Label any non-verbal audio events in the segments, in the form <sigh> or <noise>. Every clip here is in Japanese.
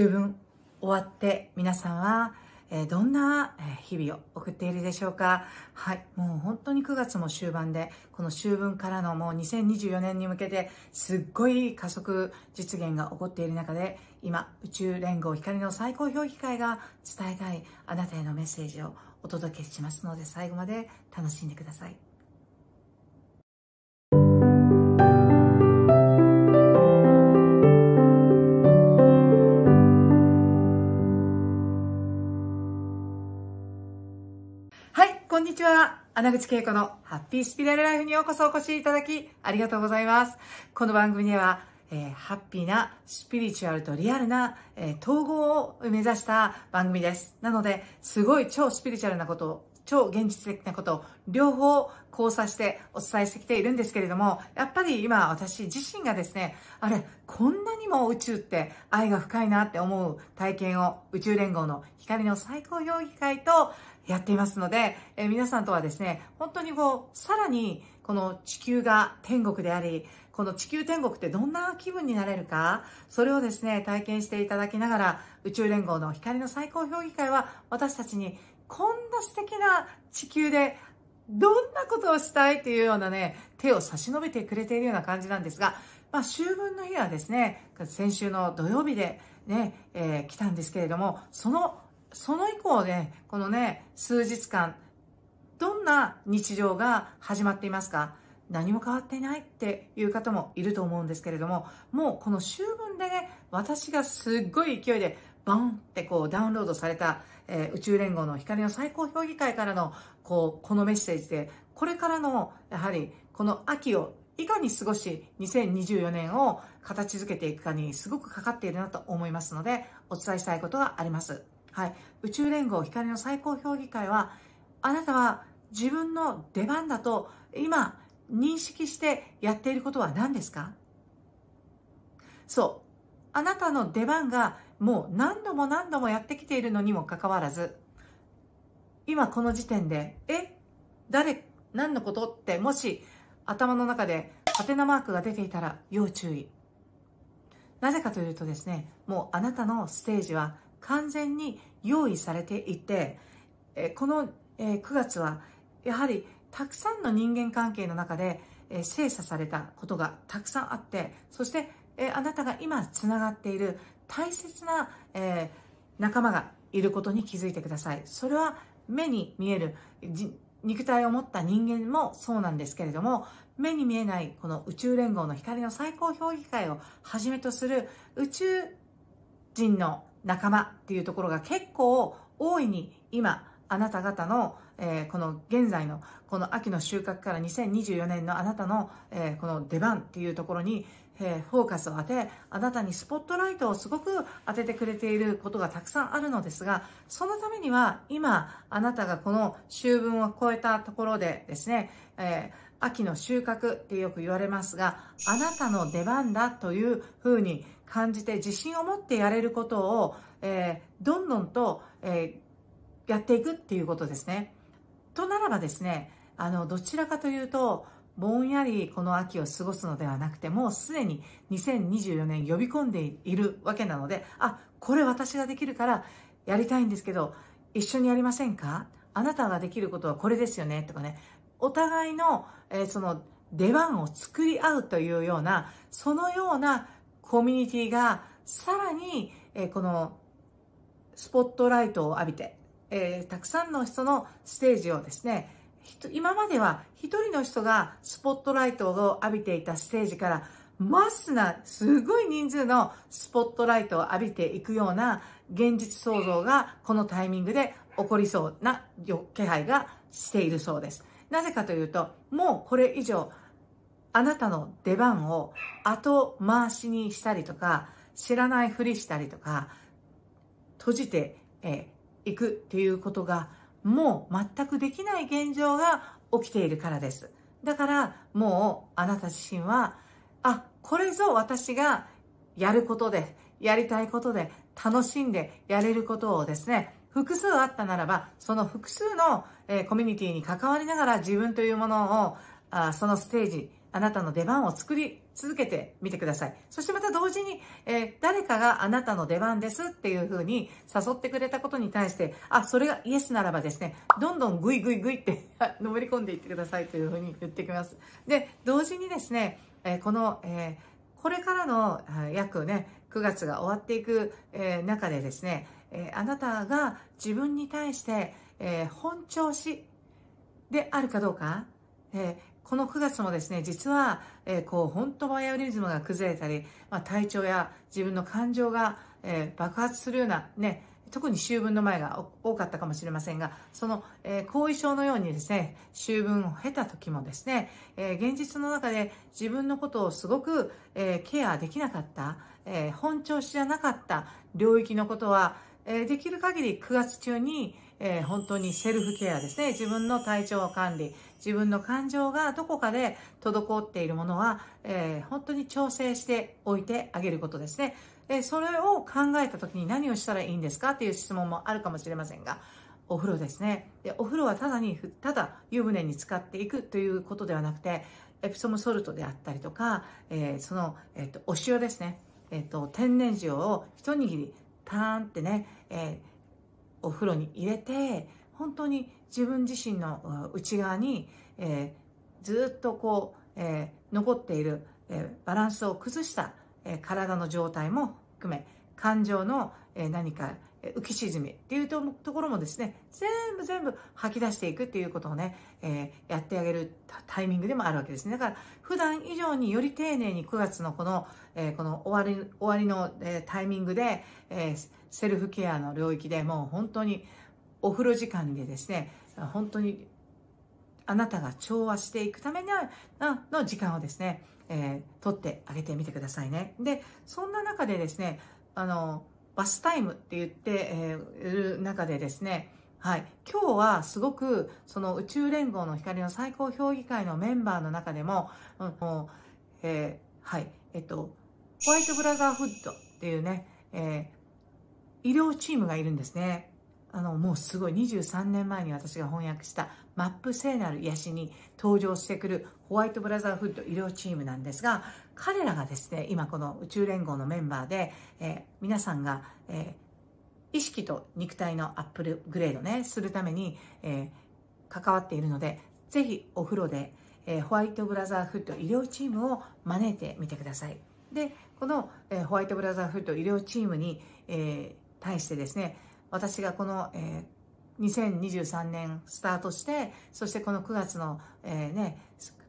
秋分終わって皆さんはえどんな日々を送っているでしょうかはい。もう本当に9月も終盤で、この秋分からのもう2024年に向けて、すっごい加速実現が起こっている中で、今、宇宙連合光の最高評議会が伝えたいあなたへのメッセージをお届けしますので、最後まで楽しんでください。ちは。穴口恵子のハッピースピラルライフにようこそお越しいただき、ありがとうございます。この番組では、えー、ハッピーなスピリチュアルとリアルな、えー、統合を目指した番組です。なので、すごい超スピリチュアルなことを超現実的なことを両方交差してお伝えしてきているんですけれども、やっぱり今私自身がですね、あれ、こんなにも宇宙って愛が深いなって思う体験を宇宙連合の光の最高評議会と、やっていますので、え皆さんとはですね、本当にこう、さらにこの地球が天国であり、この地球天国ってどんな気分になれるか、それをですね、体験していただきながら、宇宙連合の光の最高評議会は私たちにこんな素敵な地球でどんなことをしたいっていうようなね、手を差し伸べてくれているような感じなんですが、まあ、秋分の日はですね、先週の土曜日でね、えー、来たんですけれども、そのその以降ね、このね、数日間、どんな日常が始まっていますか何も変わっていないっていう方もいると思うんですけれども、もうこの週分でね、私がすっごい勢いでバンってこうダウンロードされた、えー、宇宙連合の光の最高評議会からのこうこのメッセージで、これからのやはりこの秋をいかに過ごし2024年を形づけていくかにすごくかかっているなと思いますのでお伝えしたいことがあります。はい、宇宙連合光の最高評議会はあなたは自分の出番だと今認識してやっていることは何ですかそうあなたの出番がもう何度も何度もやってきているのにもかかわらず今この時点でえ誰何のことってもし頭の中でハテナマークが出ていたら要注意なぜかというとですねもうあなたのステージは完全に用意されていて、えこの、え9月はやはりたくさんの人間関係の中で、え精査されたことがたくさんあってそして、えあなたが今つながっている大切な、え仲間がいることに気づいてください。それは目に見える肉体を持った人間もそうなんですけれども目に見えないこの宇宙連合の光の最高評議会をはじめとする宇宙人の仲間っていうところが結構大いに今あなた方の、えー、この現在のこの秋の収穫から2024年のあなたの、えー、この出番っていうところに、えー、フォーカスを当てあなたにスポットライトをすごく当ててくれていることがたくさんあるのですがそのためには今あなたがこの秋分を超えたところでですね、え秋の収穫ってよく言われますが、あなたの出番だというふうに感じて自信を持ってやれることを、えー、どんどんと、えー、やっていくっていうことですね。とならばですね、あの、どちらかというと、ぼんやりこの秋を過ごすのではなくて、もうすでに2024年呼び込んでいるわけなので、あ、これ私ができるからやりたいんですけど、一緒にやりませんかあなたができることはこれですよねとかね、お互いの、えー、その出番を作り合うというような、そのようなコミュニティがさらに、えー、このスポットライトを浴びて、えー、たくさんの人のステージをですね、今までは一人の人がスポットライトを浴びていたステージから、マスな、すごい人数のスポットライトを浴びていくような現実創造がこのタイミングで起こりそうな気配がしているそうです。なぜかというと、もうこれ以上、あなたの出番を後回しにしたりとか、知らないふりしたりとか、閉じてい、えいくっていうことが、もう全くできない現状が起きているからです。だから、もうあなた自身は、あ、これぞ私がやることで、やりたいことで、楽しんでやれることをですね、複数あったならば、その複数の、えー、コミュニティに関わりながら自分というものを、あそのステージ、あなたの出番を作り続けてみてください。そしてまた同時に、えー、誰かがあなたの出番ですっていうふうに誘ってくれたことに対して、あ、それがイエスならばですね、どんどんグイグイグイって登 <laughs> り込んでいってくださいというふうに言ってきます。で、同時にですね、えー、この、えこれからの約ね、9月が終わっていく、え中でですね、えー、あなたが自分に対して、えー、本調子であるかどうか、えー、この9月もですね、実は、えー、こう、本当バイオリズムが崩れたり、まあ、体調や自分の感情が、えー、爆発するような、ね、特に秋分の前が多かったかもしれませんが、その、えー、後遺症のようにですね、秋分を経た時もですね、えー、現実の中で自分のことをすごく、えー、ケアできなかった、え本調子じゃなかった領域のことは、えできる限り9月中に、えー、本当にセルフケアですね。自分の体調管理、自分の感情がどこかで滞っているものは、えー、本当に調整しておいてあげることですね。えー、それを考えた時に何をしたらいいんですかっていう質問もあるかもしれませんが、お風呂ですね。でお風呂はただに、ただ湯船に浸かっていくということではなくて、エプソムソルトであったりとか、えその、えっとお塩ですね。えっと、天然塩を一握りターンってね、えー、お風呂に入れて本当に自分自身の内側に、えー、ずっとこう、えー、残っている、えバランスを崩した、え体の状態も含め感情の、え何か浮き沈みっていうところもですね、全部全部吐き出していくっていうことをね、えー、やってあげるタイミングでもあるわけですね。だから、普段以上により丁寧に9月のこの、えー、この終わり、終わりの、えー、タイミングで、えセルフケアの領域でもう本当にお風呂時間でですね、本当にあなたが調和していくための時間をですね、えー、取ってあげてみてくださいね。で、そんな中でですね、あの、バスタイムって言って、える中でですね、はい、今日はすごくその宇宙連合の光の最高評議会のメンバーの中でも、うんえー、はいえっと、ホワイトブラザーフッドっていうね、えー、医療チームがいるんですね。あの、もうすごい23年前に私が翻訳したマップ聖なる癒しに登場してくるホワイトブラザーフッド医療チームなんですが、彼らがですね、今この宇宙連合のメンバーで、えー、皆さんが、えー、意識と肉体のアップグレードね、するために、えー、関わっているので、ぜひお風呂で、えホワイトブラザーフッド医療チームを招いてみてください。で、この、えホワイトブラザーフッド医療チームに、え対してですね、私がこの、えー、2023年スタートして、そしてこの9月の、えー、ね、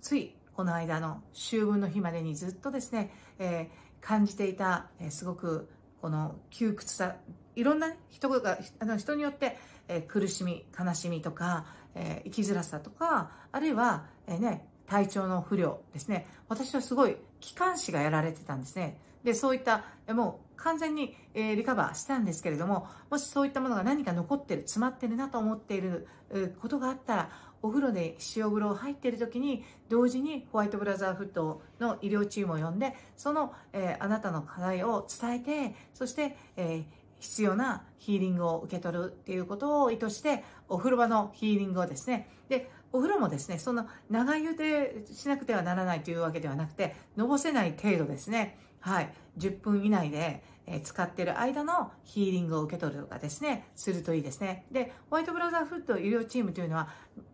ついこの間の秋分の日までにずっとですね、えー、感じていた、えー、すごくこの窮屈さ、いろんな人が、あの人によって、えー、苦しみ、悲しみとか、えー、生きづらさとか、あるいは、えー、ね、体調の不良ですね。私はすごい気管支がやられてたんですね。で、そういった、もう完全に、えリカバーしたんですけれども、もしそういったものが何か残ってる、詰まってるなと思っていることがあったら、お風呂で塩風呂入っている時に、同時にホワイトブラザーフットの医療チームを呼んで、その、えあなたの課題を伝えて、そして、え必要なヒーリングを受け取るっていうことを意図して、お風呂場のヒーリングをですね、で、お風呂もですね、その長湯でしなくてはならないというわけではなくて、のぼせない程度ですね。はい、10分以内で、え使ってる間のヒーリングを受け取るとかですね、するといいですね。で、ホワイトブラザーフッド医療チームというのは、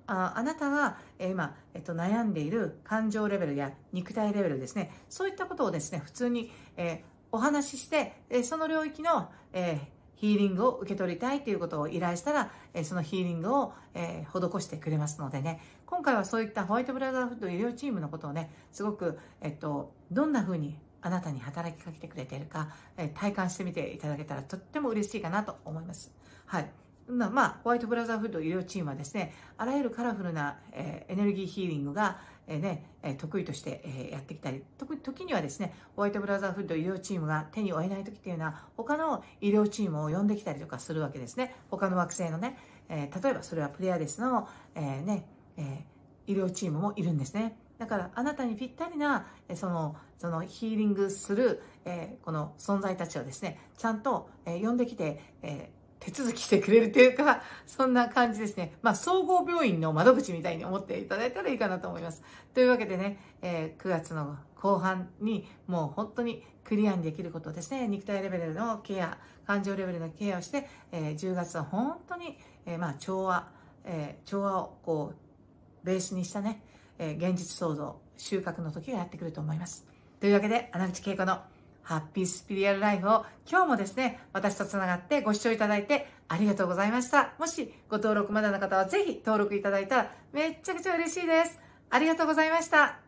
ああなたが今、えっと、悩んでいる感情レベルや肉体レベルですね、そういったことをですね、普通に、えお話しして、えその領域の、えヒーリングを受け取りたいということを依頼したら、えそのヒーリングを、え施してくれますのでね、今回はそういったホワイトブラザーフッド医療チームのことをね、すごく、えっと、どんな風にあなたに働きかけてくれているか、え体感してみていただけたらとっても嬉しいかなと思います。はい。まあ、ホワイトブラザーフード医療チームはですね、あらゆるカラフルな、えエネルギーヒーリングが、えね、得意として、えやってきたり、特に時にはですね、ホワイトブラザーフード医療チームが手に負えない時っていうのは、他の医療チームを呼んできたりとかするわけですね。他の惑星のね、え例えばそれはプレアデスの、えね、え医療チームもいるんですね。だからあなたにぴったりな、その、そのヒーリングする、えー、この存在たちをですね、ちゃんと、えー、呼んできて、えー手続きしてくれるというか、そんな感じですね。まあ、総合病院の窓口みたいに思っていただいたらいいかなと思います。というわけでね、えー、9月の後半にもう本当にクリアにできることですね、肉体レベルのケア、感情レベルのケアをして、えー、10月は本当に、えー、まあ、調和、え調和をこう、ベースにしたね、えー、現実創造、収穫の時がやってくると思います。というわけで、穴口恵子のハッピースピリアルライフを今日もですね、私と繋がってご視聴いただいてありがとうございました。もしご登録まだの方はぜひ登録いただいたらめっちゃくちゃ嬉しいです。ありがとうございました。